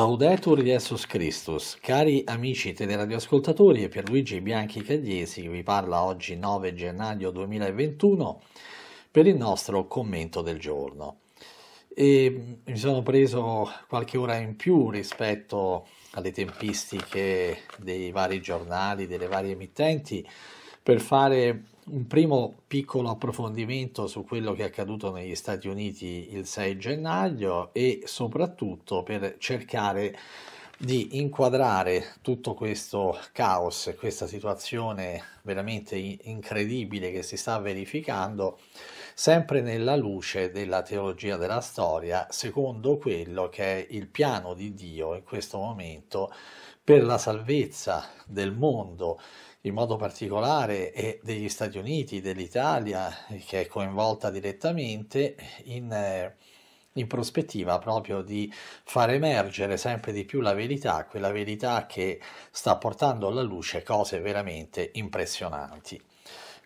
Laudetur Jesus Christus, cari amici teleradioascoltatori, per Luigi Bianchi Cagliesi vi parla oggi 9 gennaio 2021 per il nostro commento del giorno. E mi sono preso qualche ora in più rispetto alle tempistiche dei vari giornali, delle varie emittenti, per fare un primo piccolo approfondimento su quello che è accaduto negli Stati Uniti il 6 gennaio e soprattutto per cercare di inquadrare tutto questo caos, questa situazione veramente incredibile che si sta verificando, sempre nella luce della teologia della storia, secondo quello che è il piano di Dio in questo momento per la salvezza del mondo in modo particolare e degli Stati Uniti, dell'Italia che è coinvolta direttamente in, eh, in prospettiva proprio di far emergere sempre di più la verità, quella verità che sta portando alla luce cose veramente impressionanti.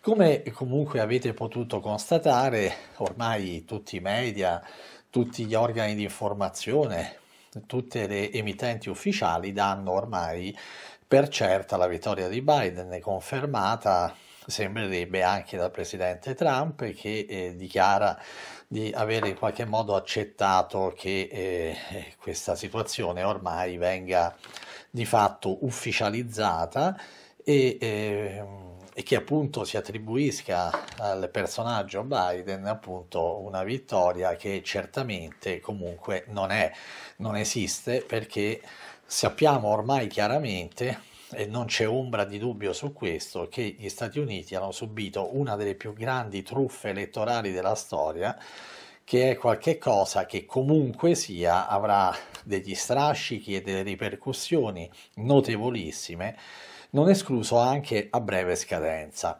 Come comunque avete potuto constatare, ormai tutti i media, tutti gli organi di informazione, tutte le emittenti ufficiali danno ormai per certa la vittoria di Biden, è confermata sembrerebbe anche dal presidente Trump che eh, dichiara di avere in qualche modo accettato che eh, questa situazione ormai venga di fatto ufficializzata e eh, e che appunto si attribuisca al personaggio Biden appunto una vittoria che certamente comunque non è, non esiste perché sappiamo ormai chiaramente e non c'è ombra di dubbio su questo che gli Stati Uniti hanno subito una delle più grandi truffe elettorali della storia che è qualcosa che comunque sia avrà degli strascichi e delle ripercussioni notevolissime non escluso anche a breve scadenza.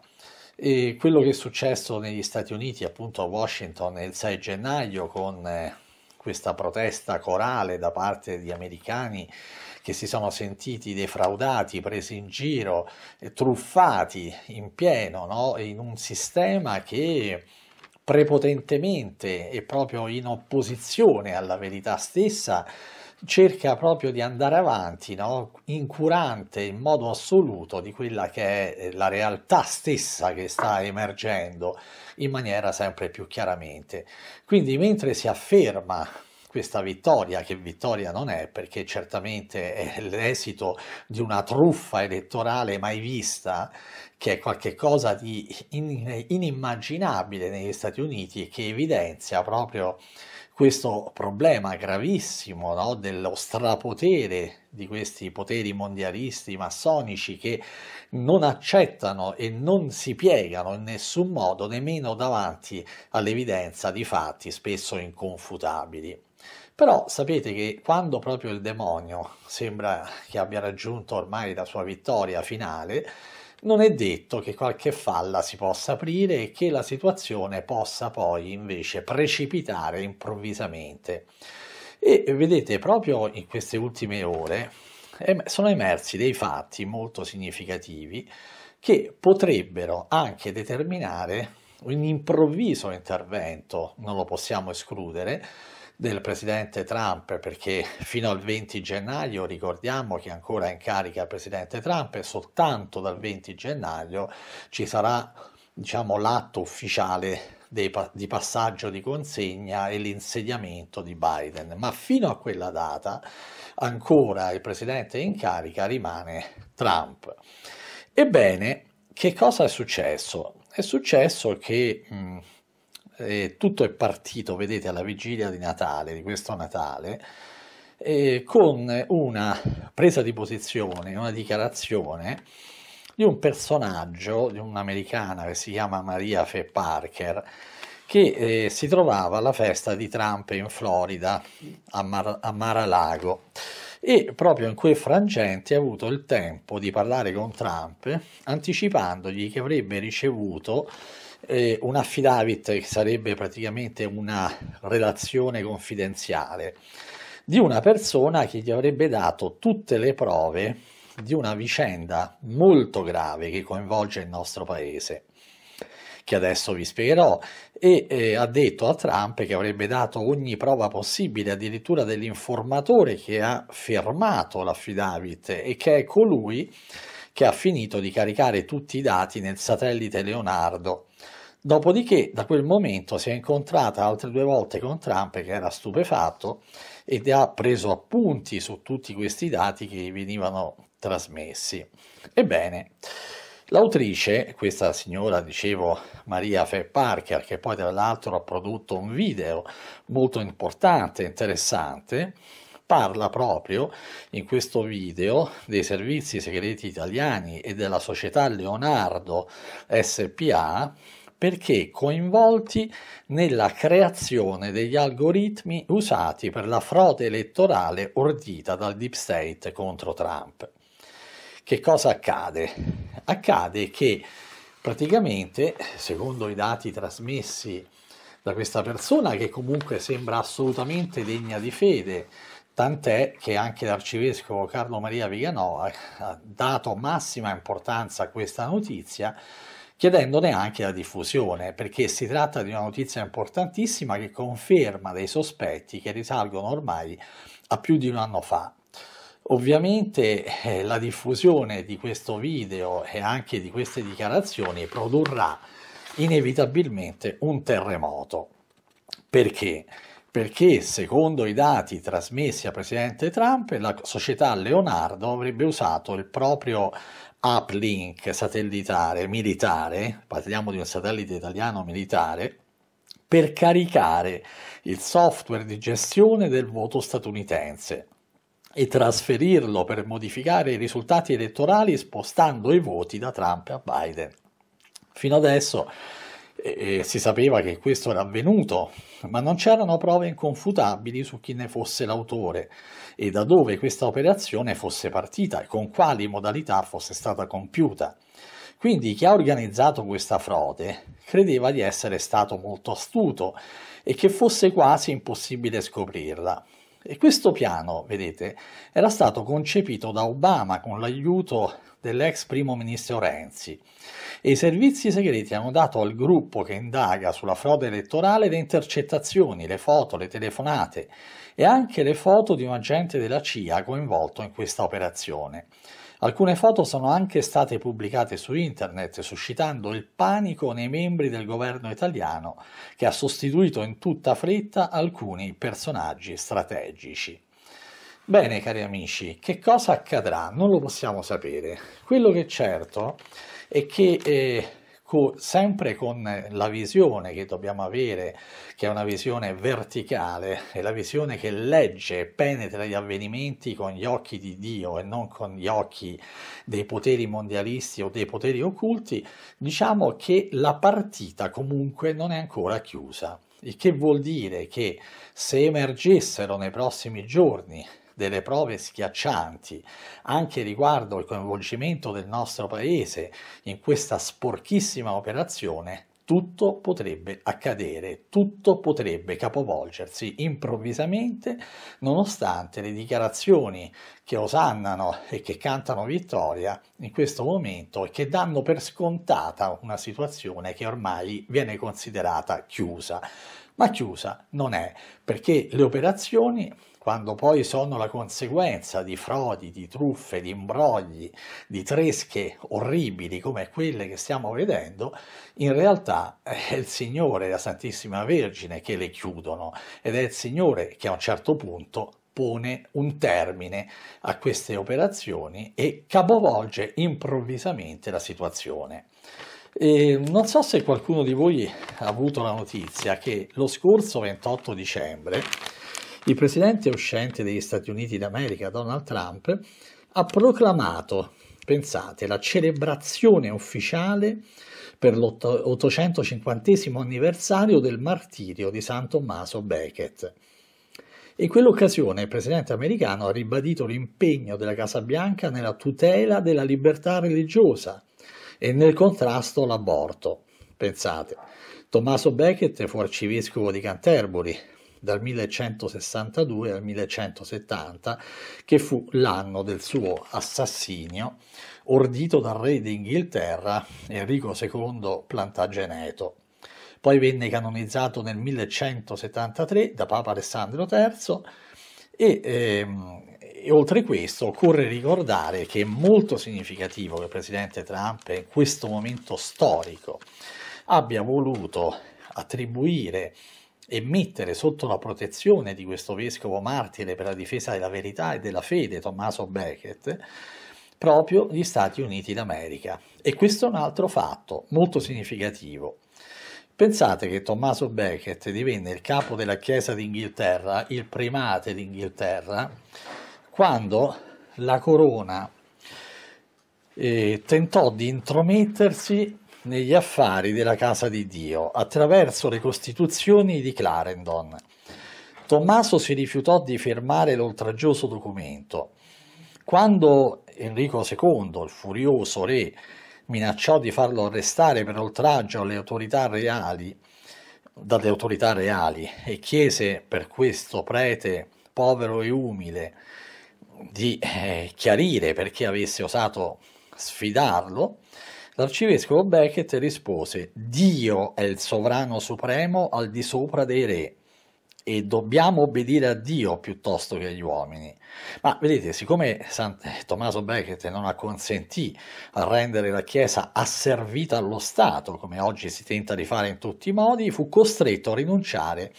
E quello che è successo negli Stati Uniti, appunto a Washington, il 6 gennaio con eh, questa protesta corale da parte di americani che si sono sentiti defraudati, presi in giro, truffati in pieno no? in un sistema che prepotentemente e proprio in opposizione alla verità stessa cerca proprio di andare avanti, no? incurante in modo assoluto di quella che è eh, la realtà stessa che sta emergendo in maniera sempre più chiaramente. Quindi mentre si afferma questa vittoria, che vittoria non è, perché certamente è l'esito di una truffa elettorale mai vista, che è qualcosa di inimmaginabile negli Stati Uniti e che evidenzia proprio questo problema gravissimo no? dello strapotere di questi poteri mondialisti massonici che non accettano e non si piegano in nessun modo nemmeno davanti all'evidenza di fatti spesso inconfutabili. Però sapete che quando proprio il demonio sembra che abbia raggiunto ormai la sua vittoria finale, non è detto che qualche falla si possa aprire e che la situazione possa poi invece precipitare improvvisamente. E vedete, proprio in queste ultime ore sono emersi dei fatti molto significativi che potrebbero anche determinare un improvviso intervento, non lo possiamo escludere, del presidente Trump, perché fino al 20 gennaio ricordiamo che ancora in carica il presidente Trump e soltanto dal 20 gennaio ci sarà diciamo, l'atto ufficiale dei, di passaggio di consegna e l'insediamento di Biden, ma fino a quella data ancora il presidente in carica rimane Trump. Ebbene, che cosa è successo? È successo che mh, e tutto è partito, vedete, alla vigilia di Natale, di questo Natale, con una presa di posizione, una dichiarazione di un personaggio, di un'americana che si chiama Maria Fe Parker, che eh, si trovava alla festa di Trump in Florida, a, Mar- a Mar-a-Lago. E proprio in quei frangenti ha avuto il tempo di parlare con Trump, anticipandogli che avrebbe ricevuto eh, un affidavit, che sarebbe praticamente una relazione confidenziale, di una persona che gli avrebbe dato tutte le prove di una vicenda molto grave che coinvolge il nostro paese, che adesso vi spiegherò, e eh, ha detto a Trump che avrebbe dato ogni prova possibile, addirittura dell'informatore che ha fermato l'affidavit e che è colui che ha finito di caricare tutti i dati nel satellite Leonardo Dopodiché, da quel momento, si è incontrata altre due volte con Trump, che era stupefatto, ed ha preso appunti su tutti questi dati che venivano trasmessi. Ebbene, L'autrice, questa signora, dicevo, Maria Fair Parker, che poi tra l'altro ha prodotto un video molto importante, interessante, parla proprio in questo video dei servizi segreti italiani e della società Leonardo SPA perché coinvolti nella creazione degli algoritmi usati per la frode elettorale ordita dal Deep State contro Trump. Che cosa accade? Accade che praticamente, secondo i dati trasmessi da questa persona, che comunque sembra assolutamente degna di fede, tant'è che anche l'arcivescovo Carlo Maria Viganò ha dato massima importanza a questa notizia, chiedendone anche la diffusione, perché si tratta di una notizia importantissima che conferma dei sospetti che risalgono ormai a più di un anno fa. Ovviamente eh, la diffusione di questo video e anche di queste dichiarazioni produrrà inevitabilmente un terremoto. Perché? Perché secondo i dati trasmessi a presidente Trump la società Leonardo avrebbe usato il proprio uplink satellitare militare, parliamo di un satellite italiano militare, per caricare il software di gestione del voto statunitense e trasferirlo per modificare i risultati elettorali spostando i voti da Trump a Biden. Fino adesso e si sapeva che questo era avvenuto, ma non c'erano prove inconfutabili su chi ne fosse l'autore e da dove questa operazione fosse partita e con quali modalità fosse stata compiuta. Quindi chi ha organizzato questa frode credeva di essere stato molto astuto e che fosse quasi impossibile scoprirla. E questo piano, vedete, era stato concepito da Obama con l'aiuto dell'ex primo ministro Renzi e i servizi segreti hanno dato al gruppo che indaga sulla frode elettorale le intercettazioni, le foto, le telefonate e anche le foto di un agente della CIA coinvolto in questa operazione. Alcune foto sono anche state pubblicate su internet, suscitando il panico nei membri del governo italiano, che ha sostituito in tutta fretta alcuni personaggi strategici. Bene, cari amici, che cosa accadrà? Non lo possiamo sapere. Quello che è certo è che eh, co- sempre con eh, la visione che dobbiamo avere, che è una visione verticale, è la visione che legge e penetra gli avvenimenti con gli occhi di Dio e non con gli occhi dei poteri mondialisti o dei poteri occulti, diciamo che la partita comunque non è ancora chiusa. Il che vuol dire che se emergessero nei prossimi giorni delle prove schiaccianti anche riguardo il coinvolgimento del nostro paese in questa sporchissima operazione, tutto potrebbe accadere, tutto potrebbe capovolgersi improvvisamente nonostante le dichiarazioni che osannano e che cantano vittoria in questo momento e che danno per scontata una situazione che ormai viene considerata chiusa ma chiusa non è, perché le operazioni quando poi sono la conseguenza di frodi, di truffe, di imbrogli, di tresche orribili come quelle che stiamo vedendo, in realtà è il Signore, la Santissima Vergine, che le chiudono ed è il Signore che a un certo punto pone un termine a queste operazioni e capovolge improvvisamente la situazione. E non so se qualcuno di voi ha avuto la notizia che lo scorso 28 dicembre il presidente uscente degli Stati Uniti d'America, Donald Trump, ha proclamato, pensate, la celebrazione ufficiale per l'850 anniversario del martirio di San Tommaso Becket. In quell'occasione il presidente americano ha ribadito l'impegno della Casa Bianca nella tutela della libertà religiosa e nel contrasto l'aborto. Pensate, Tommaso Becket fu arcivescovo di Canterbury dal 1162 al 1170, che fu l'anno del suo assassinio, ordito dal re d'Inghilterra Enrico II Plantageneto. Poi venne canonizzato nel 1173 da Papa Alessandro III e ehm, e oltre questo occorre ricordare che è molto significativo che il presidente Trump in questo momento storico abbia voluto attribuire e mettere sotto la protezione di questo vescovo martire per la difesa della verità e della fede, Tommaso Beckett, proprio gli Stati Uniti d'America. E questo è un altro fatto molto significativo. Pensate che Tommaso Beckett divenne il capo della Chiesa d'Inghilterra, il primate d'Inghilterra, quando la corona eh, tentò di intromettersi negli affari della casa di Dio attraverso le costituzioni di Clarendon. Tommaso si rifiutò di firmare l'oltraggioso documento. Quando Enrico II, il furioso re, minacciò di farlo arrestare per oltraggio alle autorità reali, dalle autorità reali e chiese per questo prete povero e umile di eh, chiarire perché avesse osato sfidarlo, l'arcivescovo Becket rispose Dio è il sovrano supremo al di sopra dei re e dobbiamo obbedire a Dio piuttosto che agli uomini. Ma vedete, siccome San Tommaso Becket non acconsentì a rendere la Chiesa asservita allo Stato, come oggi si tenta di fare in tutti i modi, fu costretto a rinunciare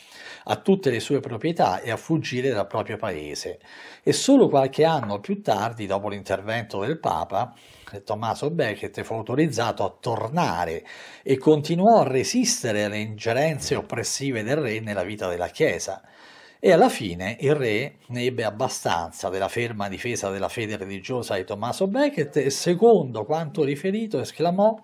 a tutte le sue proprietà e a fuggire dal proprio paese. E solo qualche anno più tardi, dopo l'intervento del Papa, Tommaso Becket fu autorizzato a tornare e continuò a resistere alle ingerenze oppressive del re nella vita della Chiesa. E alla fine il re ne ebbe abbastanza della ferma difesa della fede religiosa di Tommaso Becket e secondo quanto riferito esclamò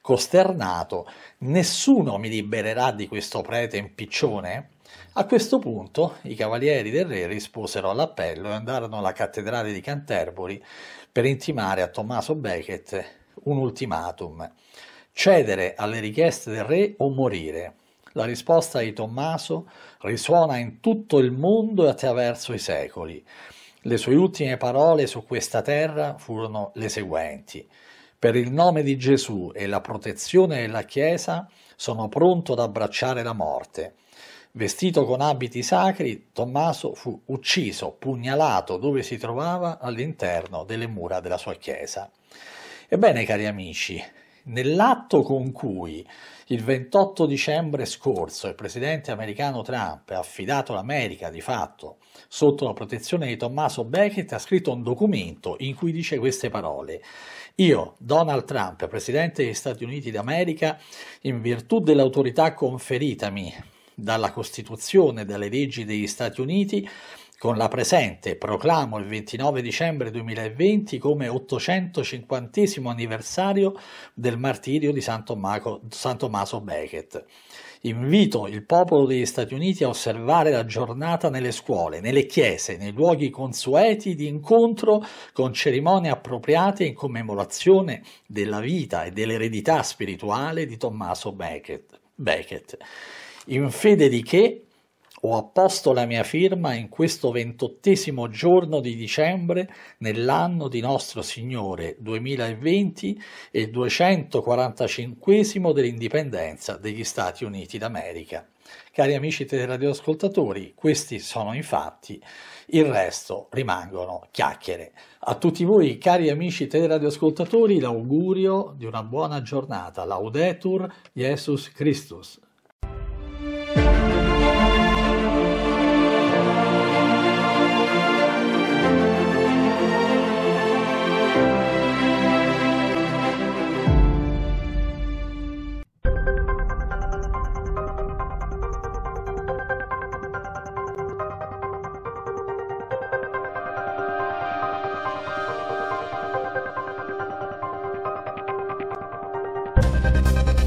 costernato nessuno mi libererà di questo prete impiccione? A questo punto i cavalieri del re risposero all'appello e andarono alla cattedrale di Canterbury per intimare a Tommaso Becket un ultimatum, cedere alle richieste del re o morire. La risposta di Tommaso risuona in tutto il mondo e attraverso i secoli. Le sue ultime parole su questa terra furono le seguenti. Per il nome di Gesù e la protezione della Chiesa sono pronto ad abbracciare la morte. Vestito con abiti sacri, Tommaso fu ucciso, pugnalato dove si trovava all'interno delle mura della sua chiesa. Ebbene, cari amici, nell'atto con cui il 28 dicembre scorso il presidente americano Trump ha affidato l'America, di fatto, sotto la protezione di Tommaso Beckett, ha scritto un documento in cui dice queste parole. Io, Donald Trump, presidente degli Stati Uniti d'America, in virtù dell'autorità conferitami dalla Costituzione e dalle leggi degli Stati Uniti, con la presente proclamo il 29 dicembre 2020 come 850 anniversario del martirio di San, Tommaco, Tommaso Becket. Invito il popolo degli Stati Uniti a osservare la giornata nelle scuole, nelle chiese, nei luoghi consueti di incontro con cerimonie appropriate in commemorazione della vita e dell'eredità spirituale di Tommaso Becket. Becket. In fede di che ho apposto la mia firma in questo ventottesimo giorno di dicembre nell'anno di nostro Signore 2020 e il 245 dell'indipendenza degli Stati Uniti d'America. Cari amici teleradioascoltatori, questi sono i fatti, il resto rimangono chiacchiere. A tutti voi, cari amici teleradioascoltatori, l'augurio di una buona giornata. Laudetur Jesus Christus. Bye.